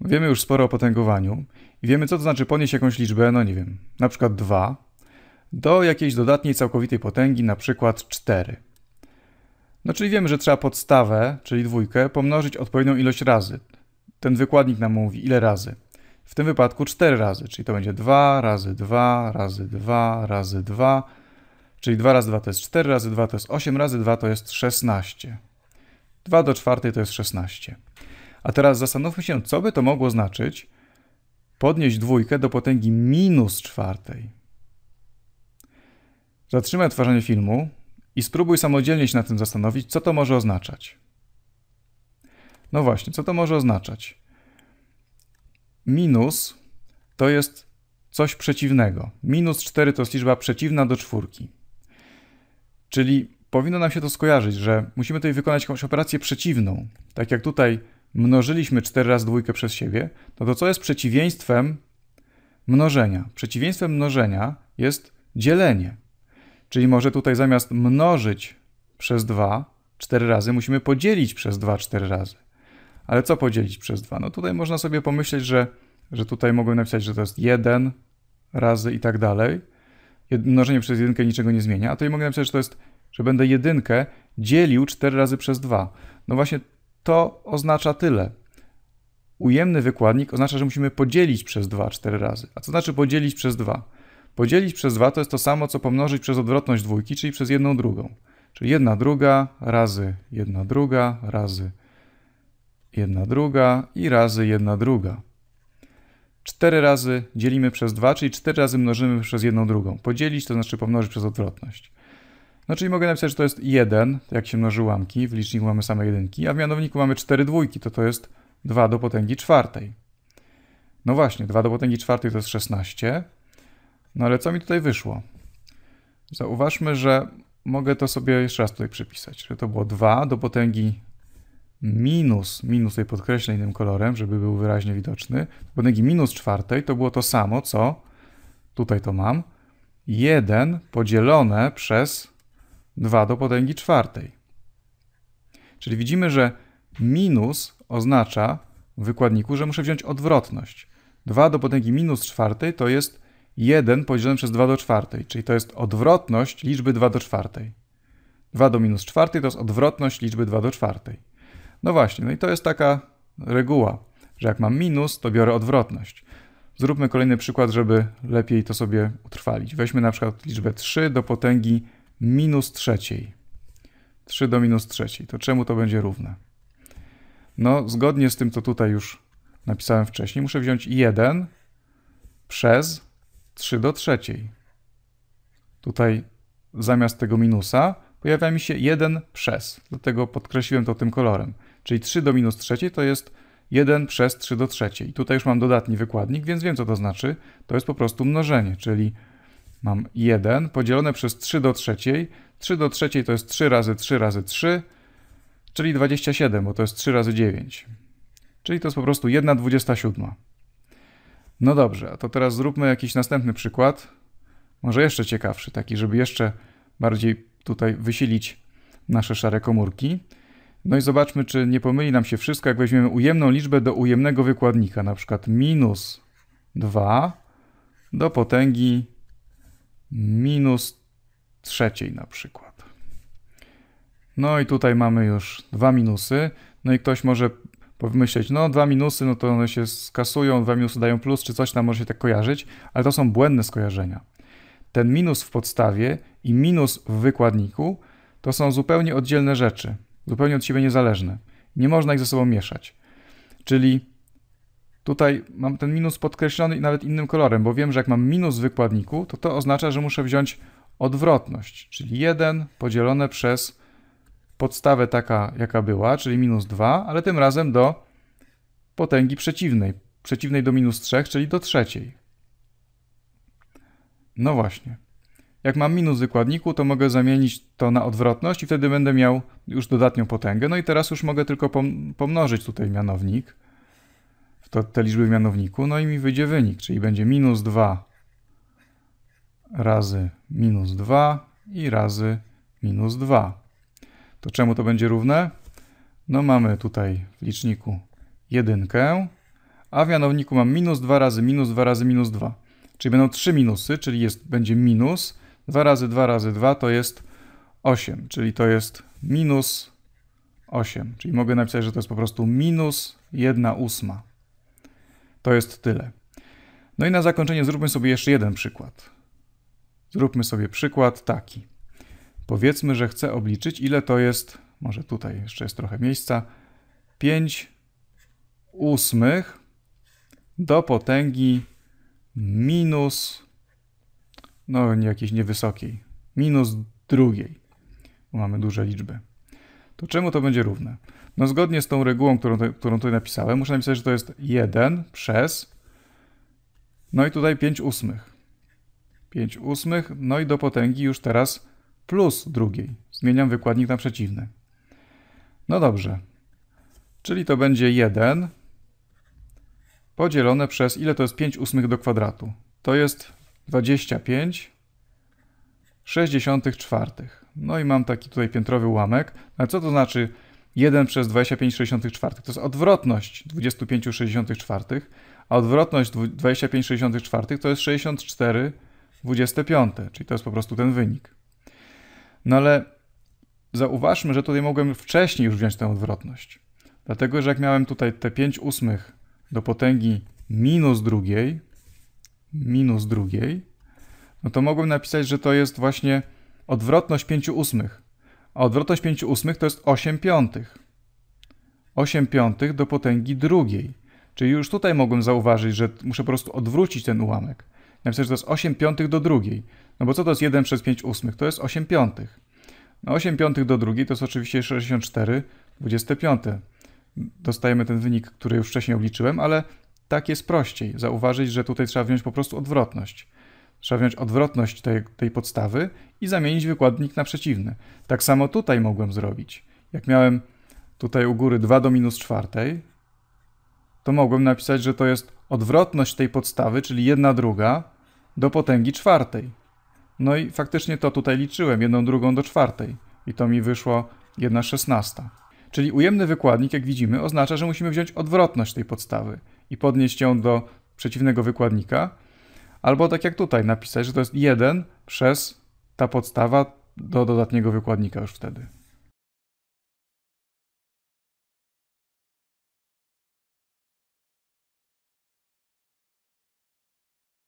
Wiemy już sporo o potęgowaniu i wiemy, co to znaczy ponieść jakąś liczbę, no nie wiem, na przykład 2, do jakiejś dodatniej całkowitej potęgi, na przykład 4. No czyli wiemy, że trzeba podstawę, czyli dwójkę, pomnożyć odpowiednią ilość razy. Ten wykładnik nam mówi, ile razy. W tym wypadku 4 razy, czyli to będzie 2 razy 2 razy 2 razy 2, czyli 2 razy 2 to jest 4, razy 2 to jest 8, razy 2 to jest 16. 2 do czwartej to jest 16. A teraz zastanówmy się, co by to mogło znaczyć podnieść dwójkę do potęgi minus czwartej. Zatrzymaj odtwarzanie filmu i spróbuj samodzielnie się nad tym zastanowić, co to może oznaczać. No właśnie, co to może oznaczać? Minus to jest coś przeciwnego. Minus 4 to jest liczba przeciwna do czwórki. Czyli powinno nam się to skojarzyć, że musimy tutaj wykonać jakąś operację przeciwną. Tak jak tutaj mnożyliśmy 4 razy dwójkę przez siebie, no to co jest przeciwieństwem mnożenia? Przeciwieństwem mnożenia jest dzielenie. Czyli może tutaj zamiast mnożyć przez 2 4 razy, musimy podzielić przez 2 4 razy. Ale co podzielić przez 2? No tutaj można sobie pomyśleć, że, że tutaj mogłem napisać, że to jest 1 razy i tak dalej. Mnożenie przez jedynkę niczego nie zmienia. A tutaj mogę napisać, że to jest, że będę jedynkę dzielił 4 razy przez 2. No właśnie to oznacza tyle. Ujemny wykładnik oznacza, że musimy podzielić przez 2 4 razy. A co znaczy podzielić przez 2? Podzielić przez 2 to jest to samo, co pomnożyć przez odwrotność dwójki, czyli przez jedną drugą. Czyli jedna druga razy jedna druga razy jedna druga i razy jedna druga. 4 razy dzielimy przez 2, czyli 4 razy mnożymy przez jedną drugą. Podzielić to znaczy pomnożyć przez odwrotność. No czyli mogę napisać, że to jest 1, jak się mnoży ułamki, w liczniku mamy same jedynki, a w mianowniku mamy 4 dwójki, to to jest 2 do potęgi czwartej. No właśnie, 2 do potęgi czwartej to jest 16. No ale co mi tutaj wyszło? Zauważmy, że mogę to sobie jeszcze raz tutaj przypisać, że to było 2 do potęgi minus, minus tutaj podkreślę innym kolorem, żeby był wyraźnie widoczny, do potęgi minus czwartej to było to samo, co tutaj to mam, 1 podzielone przez 2 do potęgi czwartej. Czyli widzimy, że minus oznacza w wykładniku, że muszę wziąć odwrotność. 2 do potęgi minus czwartej to jest 1 podzielone przez 2 do czwartej, czyli to jest odwrotność liczby 2 do czwartej. 2 do minus czwartej to jest odwrotność liczby 2 do czwartej. No właśnie, no i to jest taka reguła, że jak mam minus, to biorę odwrotność. Zróbmy kolejny przykład, żeby lepiej to sobie utrwalić. Weźmy na przykład liczbę 3 do potęgi minus trzeciej. 3 do minus trzeciej. To czemu to będzie równe? No, zgodnie z tym, co tutaj już napisałem wcześniej, muszę wziąć 1 przez 3 do trzeciej. Tutaj zamiast tego minusa pojawia mi się 1 przez, dlatego podkreśliłem to tym kolorem. Czyli 3 do minus trzeciej to jest 1 przez 3 do trzeciej. Tutaj już mam dodatni wykładnik, więc wiem, co to znaczy. To jest po prostu mnożenie, czyli Mam 1 podzielone przez 3 do trzeciej. 3 do trzeciej to jest 3 razy 3 razy 3, czyli 27, bo to jest 3 razy 9. Czyli to jest po prostu 1 27. No dobrze, a to teraz zróbmy jakiś następny przykład. Może jeszcze ciekawszy, taki, żeby jeszcze bardziej tutaj wysilić nasze szare komórki. No i zobaczmy, czy nie pomyli nam się wszystko, jak weźmiemy ujemną liczbę do ujemnego wykładnika, na przykład minus 2 do potęgi minus trzeciej na przykład. No i tutaj mamy już dwa minusy. No i ktoś może pomyśleć, no dwa minusy, no to one się skasują, dwa minusy dają plus, czy coś tam może się tak kojarzyć, ale to są błędne skojarzenia. Ten minus w podstawie i minus w wykładniku to są zupełnie oddzielne rzeczy, zupełnie od siebie niezależne. Nie można ich ze sobą mieszać. Czyli Tutaj mam ten minus podkreślony i nawet innym kolorem, bo wiem, że jak mam minus w wykładniku, to to oznacza, że muszę wziąć odwrotność, czyli 1 podzielone przez podstawę taka, jaka była, czyli minus 2, ale tym razem do potęgi przeciwnej, przeciwnej do minus 3, czyli do trzeciej. No właśnie. Jak mam minus w wykładniku, to mogę zamienić to na odwrotność i wtedy będę miał już dodatnią potęgę. No i teraz już mogę tylko pomnożyć tutaj mianownik w to, te liczby w mianowniku, no i mi wyjdzie wynik, czyli będzie minus 2 razy minus 2 i razy minus 2. To czemu to będzie równe? No mamy tutaj w liczniku jedynkę, a w mianowniku mam minus 2 razy minus 2 razy minus 2. Czyli będą 3 minusy, czyli jest, będzie minus 2 razy 2 razy 2 to jest 8, czyli to jest minus 8. Czyli mogę napisać, że to jest po prostu minus 1 ósma. To jest tyle. No i na zakończenie zróbmy sobie jeszcze jeden przykład. Zróbmy sobie przykład taki. Powiedzmy, że chcę obliczyć, ile to jest, może tutaj jeszcze jest trochę miejsca, 5 ósmych do potęgi minus, no jakiejś niewysokiej, minus drugiej. Mamy duże liczby to czemu to będzie równe? No zgodnie z tą regułą, którą, którą tutaj napisałem, muszę napisać, że to jest 1 przez, no i tutaj 5 ósmych. 5 ósmych, no i do potęgi już teraz plus drugiej. Zmieniam wykładnik na przeciwny. No dobrze. Czyli to będzie 1 podzielone przez, ile to jest 5 ósmych do kwadratu? To jest 25 64. No i mam taki tutaj piętrowy ułamek. A co to znaczy 1 przez 25 To jest odwrotność 25 a odwrotność 25 to jest 64 25, czyli to jest po prostu ten wynik. No ale zauważmy, że tutaj mogłem wcześniej już wziąć tę odwrotność. Dlatego, że jak miałem tutaj te 5 ósmych do potęgi minus drugiej, minus drugiej, no to mogłem napisać, że to jest właśnie odwrotność 5 ósmych. A odwrotność 5 ósmych to jest 8 piątych. 8 piątych do potęgi drugiej. Czyli już tutaj mogłem zauważyć, że muszę po prostu odwrócić ten ułamek. Napisać, że to jest 8 piątych do drugiej. No bo co to jest 1 przez 5 ósmych? To jest 8 piątych. No 8 piątych do drugiej to jest oczywiście 64, 25. Dostajemy ten wynik, który już wcześniej obliczyłem, ale tak jest prościej. Zauważyć, że tutaj trzeba wziąć po prostu odwrotność. Trzeba wziąć odwrotność tej, tej podstawy i zamienić wykładnik na przeciwny. Tak samo tutaj mogłem zrobić. Jak miałem tutaj u góry 2 do minus czwartej, to mogłem napisać, że to jest odwrotność tej podstawy, czyli jedna druga, do potęgi czwartej. No i faktycznie to tutaj liczyłem, jedną drugą do czwartej. I to mi wyszło 1 szesnasta. Czyli ujemny wykładnik, jak widzimy, oznacza, że musimy wziąć odwrotność tej podstawy i podnieść ją do przeciwnego wykładnika, Albo tak jak tutaj napisać, że to jest 1 przez ta podstawa do dodatniego wykładnika już wtedy.